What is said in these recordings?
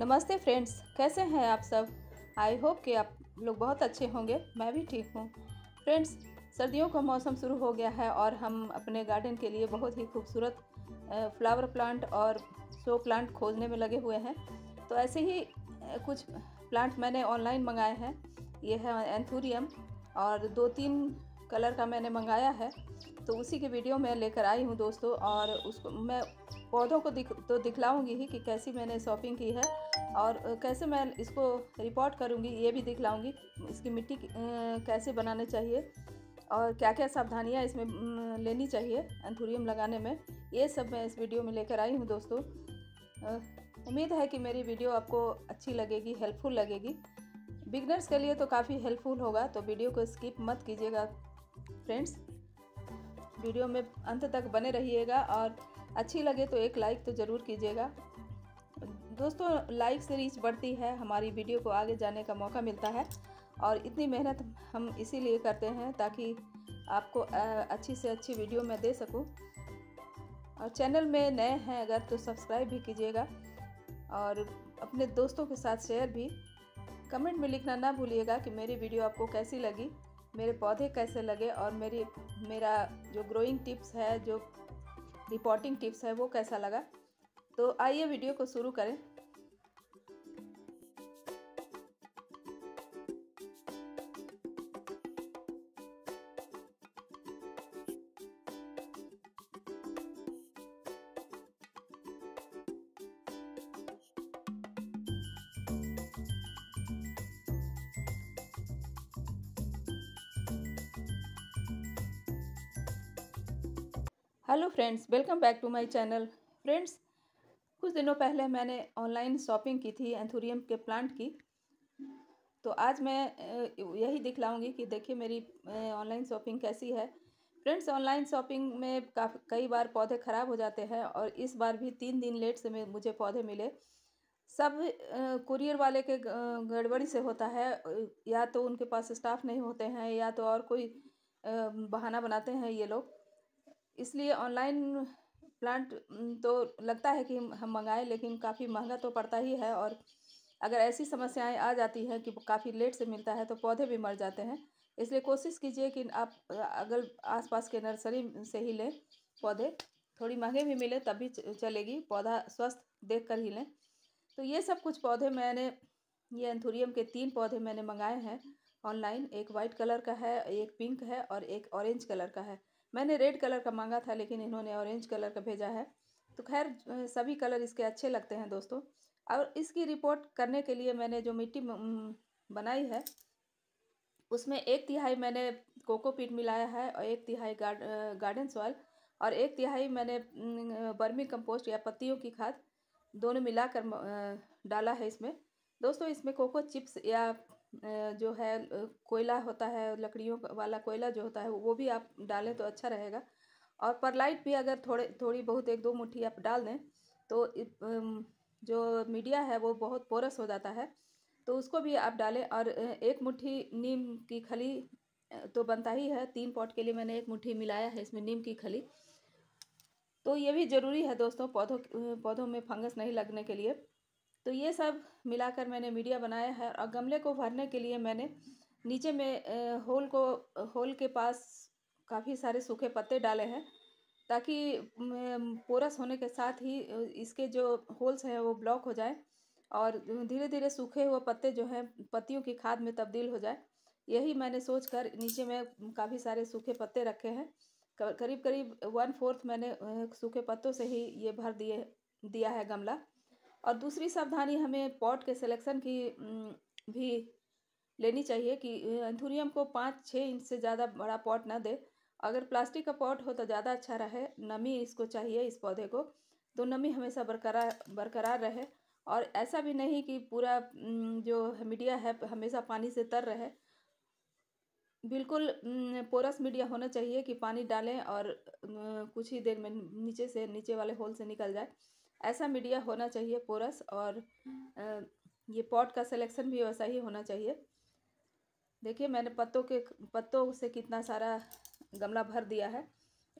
नमस्ते फ्रेंड्स कैसे हैं आप सब आई होप कि आप लोग बहुत अच्छे होंगे मैं भी ठीक हूँ फ्रेंड्स सर्दियों का मौसम शुरू हो गया है और हम अपने गार्डन के लिए बहुत ही खूबसूरत फ्लावर प्लांट और शो प्लांट खोजने में लगे हुए हैं तो ऐसे ही कुछ प्लांट मैंने ऑनलाइन मंगाए हैं ये है एंथूरियम और दो तीन कलर का मैंने मंगाया है तो उसी के वीडियो मैं लेकर आई हूँ दोस्तों और उसको मैं पौधों को दिख तो दिखलाऊंगी ही कि कैसी मैंने शॉपिंग की है और कैसे मैं इसको रिपोर्ट करूंगी ये भी दिखलाऊंगी इसकी मिट्टी कैसे बनाने चाहिए और क्या क्या सावधानियाँ इसमें लेनी चाहिए एंथोरियम लगाने में ये सब मैं इस वीडियो में लेकर आई हूँ दोस्तों उम्मीद है कि मेरी वीडियो आपको अच्छी लगेगी हेल्पफुल लगेगी बिगनर्स के लिए तो काफ़ी हेल्पफुल होगा तो वीडियो को स्किप मत कीजिएगा फ्रेंड्स वीडियो में अंत तक बने रहिएगा और अच्छी लगे तो एक लाइक तो ज़रूर कीजिएगा दोस्तों लाइक से रीच बढ़ती है हमारी वीडियो को आगे जाने का मौका मिलता है और इतनी मेहनत हम इसीलिए करते हैं ताकि आपको अच्छी से अच्छी वीडियो मैं दे सकूं और चैनल में नए हैं अगर तो सब्सक्राइब भी कीजिएगा और अपने दोस्तों के साथ शेयर भी कमेंट में लिखना ना भूलिएगा कि मेरी वीडियो आपको कैसी लगी मेरे पौधे कैसे लगे और मेरी मेरा जो ग्रोइंग टिप्स है जो रिपोर्टिंग टिप्स है वो कैसा लगा तो आइए वीडियो को शुरू करें hello friends welcome back to my channel friends कुछ दिनों पहले मैंने ऑनलाइन शॉपिंग की थी एंथोरियम के प्लांट की तो आज मैं यही दिखलाऊंगी कि देखिए मेरी ऑनलाइन शॉपिंग कैसी है फ्रेंड्स ऑनलाइन शॉपिंग में काफ़ी कई बार पौधे ख़राब हो जाते हैं और इस बार भी तीन दिन लेट से मुझे पौधे मिले सब कुरियर वाले के गड़बड़ी से होता है या तो उनके पास स्टाफ नहीं होते हैं या तो और कोई बहाना बनाते हैं ये लोग इसलिए ऑनलाइन प्लांट तो लगता है कि हम मंगाएं लेकिन काफ़ी महंगा तो पड़ता ही है और अगर ऐसी समस्याएं आ जाती हैं कि काफ़ी लेट से मिलता है तो पौधे भी मर जाते हैं इसलिए कोशिश कीजिए कि आप अगर आसपास के नर्सरी से ही लें पौधे थोड़ी महंगे भी मिले तब भी चलेगी पौधा स्वस्थ देख कर ही लें तो ये सब कुछ पौधे मैंने ये एंथूरियम के तीन पौधे मैंने मंगाए हैं ऑनलाइन एक वाइट कलर का है एक पिंक है और एक ऑरेंज कलर का है मैंने रेड कलर का मांगा था लेकिन इन्होंने ऑरेंज कलर का भेजा है तो खैर सभी कलर इसके अच्छे लगते हैं दोस्तों और इसकी रिपोर्ट करने के लिए मैंने जो मिट्टी बनाई है उसमें एक तिहाई मैंने कोको पीट मिलाया है और एक तिहाई गार्ड गार्डन सॉयल और एक तिहाई मैंने बर्मी कंपोस्ट या पत्तियों की खाद दोनों मिलाकर डाला है इसमें दोस्तों इसमें कोको चिप्स या जो है कोयला होता है लकड़ियों वाला कोयला जो होता है वो भी आप डालें तो अच्छा रहेगा और परलाइट भी अगर थोड़े थोड़ी बहुत एक दो मुट्ठी आप डाल दें तो जो मीडिया है वो बहुत पोरस हो जाता है तो उसको भी आप डालें और एक मुट्ठी नीम की खली तो बनता ही है तीन पॉट के लिए मैंने एक मुट्ठी मिलाया है इसमें नीम की खली तो ये भी ज़रूरी है दोस्तों पौधों पौधों में फंगस नहीं लगने के लिए तो ये सब मिलाकर मैंने मीडिया बनाया है और गमले को भरने के लिए मैंने नीचे में होल को होल के पास काफ़ी सारे सूखे पत्ते डाले हैं ताकि पोरस होने के साथ ही इसके जो होल्स हैं वो ब्लॉक हो जाए और धीरे धीरे सूखे हुए पत्ते जो हैं पत्तियों की खाद में तब्दील हो जाए यही मैंने सोच कर नीचे में काफ़ी सारे सूखे पत्ते रखे हैं करीब करीब वन फोर्थ मैंने सूखे पत्तों से ही ये भर दिए दिया है गमला और दूसरी सावधानी हमें पॉट के सिलेक्शन की भी लेनी चाहिए कि एंथूरियम को पाँच छः इंच से ज़्यादा बड़ा पॉट ना दे अगर प्लास्टिक का पॉट हो तो ज़्यादा अच्छा रहे नमी इसको चाहिए इस पौधे को तो नमी हमेशा बरकरार बरकरार रहे और ऐसा भी नहीं कि पूरा जो मीडिया है हमेशा पानी से तर रहे बिल्कुल पोरस मीडिया होना चाहिए कि पानी डालें और कुछ ही देर में नीचे से नीचे वाले होल से निकल जाए ऐसा मीडिया होना चाहिए पोरस और हम्म। ये पॉट का सिलेक्शन भी वैसा ही होना चाहिए देखिए मैंने पत्तों के पत्तों से कितना सारा गमला भर दिया है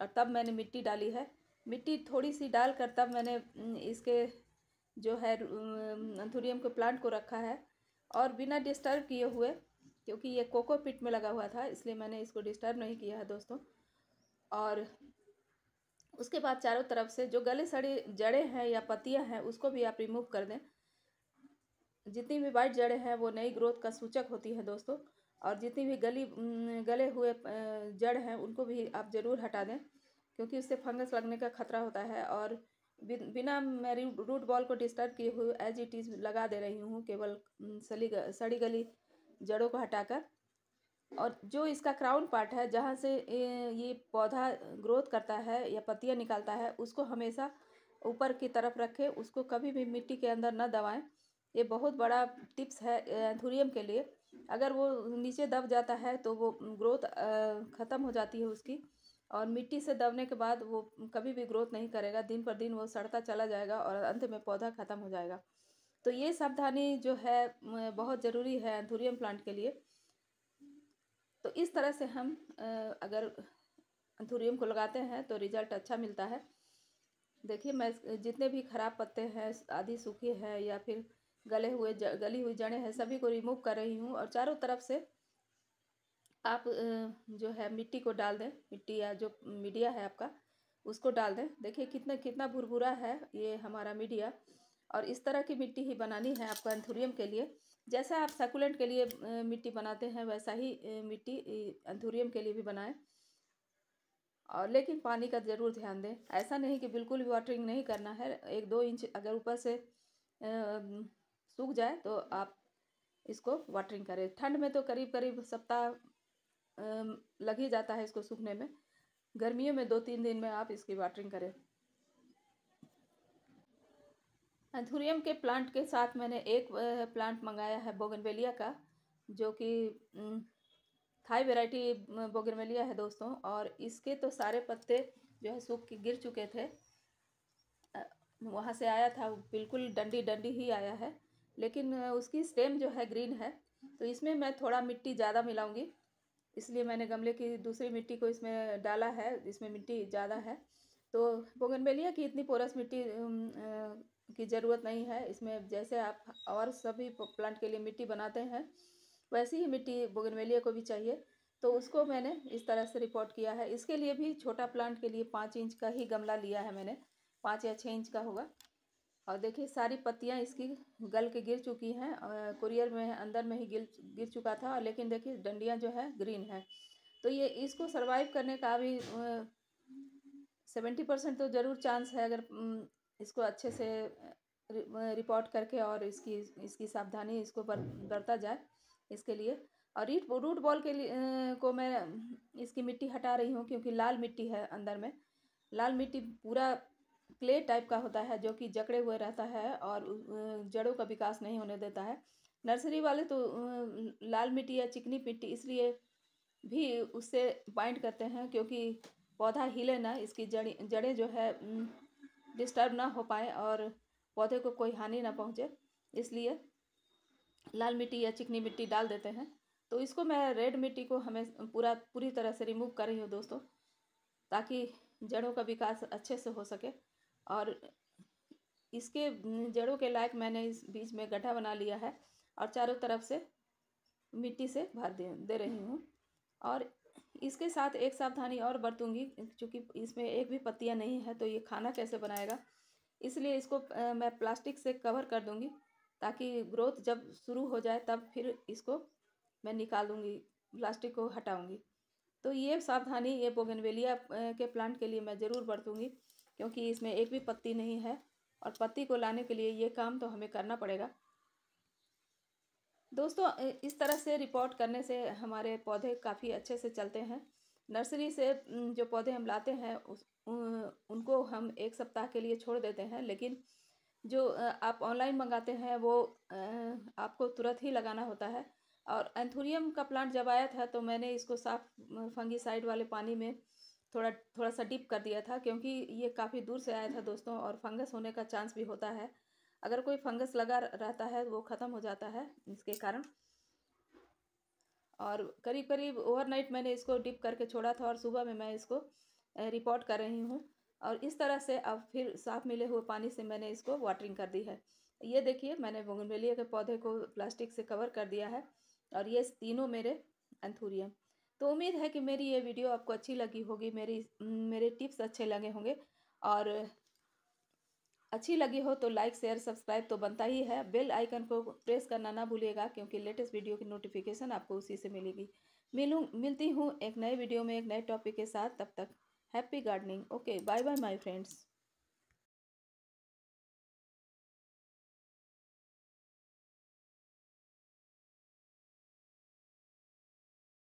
और तब मैंने मिट्टी डाली है मिट्टी थोड़ी सी डाल कर तब मैंने इसके जो है अंथुरियम के प्लांट को रखा है और बिना डिस्टर्ब किए हुए क्योंकि ये कोको पिट में लगा हुआ था इसलिए मैंने इसको डिस्टर्ब नहीं किया है दोस्तों और उसके बाद चारों तरफ से जो गले सड़े जड़े हैं या पत्तियां हैं उसको भी आप रिमूव कर दें जितनी भी वाइट जड़ें हैं वो नई ग्रोथ का सूचक होती है दोस्तों और जितनी भी गली गले हुए जड़ हैं उनको भी आप ज़रूर हटा दें क्योंकि उससे फंगस लगने का खतरा होता है और बिना मैं रूट बॉल को डिस्टर्ब किए हुए एज इट इज़ लगा दे रही हूँ केवल सली सड़ी गली जड़ों को हटाकर और जो इसका क्राउन पार्ट है जहाँ से ये पौधा ग्रोथ करता है या पत्तियाँ निकालता है उसको हमेशा ऊपर की तरफ रखें उसको कभी भी मिट्टी के अंदर न दबाएं ये बहुत बड़ा टिप्स है एंथूरियम के लिए अगर वो नीचे दब जाता है तो वो ग्रोथ ख़त्म हो जाती है उसकी और मिट्टी से दबने के बाद वो कभी भी ग्रोथ नहीं करेगा दिन पर दिन वो सड़ता चला जाएगा और अंत में पौधा ख़त्म हो जाएगा तो ये सावधानी जो है बहुत ज़रूरी है एंथूरियम प्लांट के लिए तो इस तरह से हम अगर अंथूरियम को लगाते हैं तो रिज़ल्ट अच्छा मिलता है देखिए मैं जितने भी ख़राब पत्ते हैं आधी सूखे हैं या फिर गले हुए गली हुई जड़ें हैं सभी को रिमूव कर रही हूँ और चारों तरफ से आप जो है मिट्टी को डाल दें मिट्टी या जो मीडिया है आपका उसको डाल दें देखिए कितना कितना भुरभुरा है ये हमारा मीडिया और इस तरह की मिट्टी ही बनानी है आपको एंथुरियम के लिए जैसा आप सकुलेंट के लिए मिट्टी बनाते हैं वैसा ही मिट्टी अंथूरियम के लिए भी बनाएं और लेकिन पानी का ज़रूर ध्यान दें ऐसा नहीं कि बिल्कुल भी वाटरिंग नहीं करना है एक दो इंच अगर ऊपर से सूख जाए तो आप इसको वाटरिंग करें ठंड में तो करीब करीब सप्ताह लग ही जाता है इसको सूखने में गर्मियों में दो तीन दिन में आप इसकी वाटरिंग करें एंथूरियम के प्लांट के साथ मैंने एक प्लांट मंगाया है बोगनवेलिया का जो कि थाई वेराइटी बोगनवेलिया है दोस्तों और इसके तो सारे पत्ते जो है सूख के गिर चुके थे वहाँ से आया था बिल्कुल डंडी डंडी ही आया है लेकिन उसकी स्टेम जो है ग्रीन है तो इसमें मैं थोड़ा मिट्टी ज़्यादा मिलाऊंगी इसलिए मैंने गमले की दूसरी मिट्टी को इसमें डाला है इसमें मिट्टी ज़्यादा है तो बोगनवेलिया की इतनी पोरस मिट्टी की ज़रूरत नहीं है इसमें जैसे आप और सभी प्लांट के लिए मिट्टी बनाते हैं वैसी ही मिट्टी बोगनवेलिया को भी चाहिए तो उसको मैंने इस तरह से रिपोर्ट किया है इसके लिए भी छोटा प्लांट के लिए पाँच इंच का ही गमला लिया है मैंने पाँच या छः इंच का होगा और देखिए सारी पत्तियाँ इसकी गल के गिर चुकी हैं कुरियर में अंदर में ही गिर गिर चुका था लेकिन देखिए डंडियाँ जो है ग्रीन है तो ये इसको सर्वाइव करने का भी सेवेंटी परसेंट तो ज़रूर चांस है अगर इसको अच्छे से रिपोर्ट करके और इसकी इसकी सावधानी इसको बरता जाए इसके लिए और रीट रूट बॉल के लिए को मैं इसकी मिट्टी हटा रही हूँ क्योंकि लाल मिट्टी है अंदर में लाल मिट्टी पूरा क्ले टाइप का होता है जो कि जकड़े हुए रहता है और जड़ों का विकास नहीं होने देता है नर्सरी वाले तो लाल मिट्टी या चिकनी मिट्टी इसलिए भी उससे बाइंड करते हैं क्योंकि पौधा हिले ना इसकी जड़ी जड़ें जो है डिस्टर्ब ना हो पाए और पौधे को कोई हानि ना पहुँचे इसलिए लाल मिट्टी या चिकनी मिट्टी डाल देते हैं तो इसको मैं रेड मिट्टी को हमें पूरा पूरी तरह से रिमूव कर रही हूँ दोस्तों ताकि जड़ों का विकास अच्छे से हो सके और इसके जड़ों के लायक मैंने इस बीच में गड्ढा बना लिया है और चारों तरफ से मिट्टी से भर दे दे रही हूँ और इसके साथ एक सावधानी और बरतूंगी क्योंकि इसमें एक भी पत्तियाँ नहीं है तो ये खाना कैसे बनाएगा इसलिए इसको मैं प्लास्टिक से कवर कर दूँगी ताकि ग्रोथ जब शुरू हो जाए तब फिर इसको मैं निकालूंगी प्लास्टिक को हटाऊंगी तो ये सावधानी ये बोगनवेलिया के प्लांट के लिए मैं ज़रूर बरतूँगी क्योंकि इसमें एक भी पत्ती नहीं है और पत्ती को लाने के लिए ये काम तो हमें करना पड़ेगा दोस्तों इस तरह से रिपोर्ट करने से हमारे पौधे काफ़ी अच्छे से चलते हैं नर्सरी से जो पौधे हम लाते हैं उस उनको हम एक सप्ताह के लिए छोड़ देते हैं लेकिन जो आप ऑनलाइन मंगाते हैं वो आपको तुरंत ही लगाना होता है और एंथोनियम का प्लांट जब आया था तो मैंने इसको साफ फंगीसाइड वाले पानी में थोड़ा थोड़ा सा डिप कर दिया था क्योंकि ये काफ़ी दूर से आया था दोस्तों और फंगस होने का चांस भी होता है अगर कोई फंगस लगा रहता है वो ख़त्म हो जाता है इसके कारण और करीब करीब ओवरनाइट मैंने इसको डिप करके छोड़ा था और सुबह में मैं इसको रिपोर्ट कर रही हूँ और इस तरह से अब फिर साफ मिले हुए पानी से मैंने इसको वाटरिंग कर दी है ये देखिए मैंने बोगनवेलिया के पौधे को प्लास्टिक से कवर कर दिया है और ये तीनों मेरे एंथूरियम तो उम्मीद है कि मेरी ये वीडियो आपको अच्छी लगी होगी मेरी मेरे टिप्स अच्छे लगे होंगे और अच्छी लगी हो तो लाइक शेयर सब्सक्राइब तो बनता ही है बेल आइकन को प्रेस करना ना भूलिएगा क्योंकि लेटेस्ट वीडियो की नोटिफिकेशन आपको उसी से मिलेगी मिलूँ मिलती हूँ एक नए वीडियो में एक नए टॉपिक के साथ तब तक happy gardening okay bye bye my friends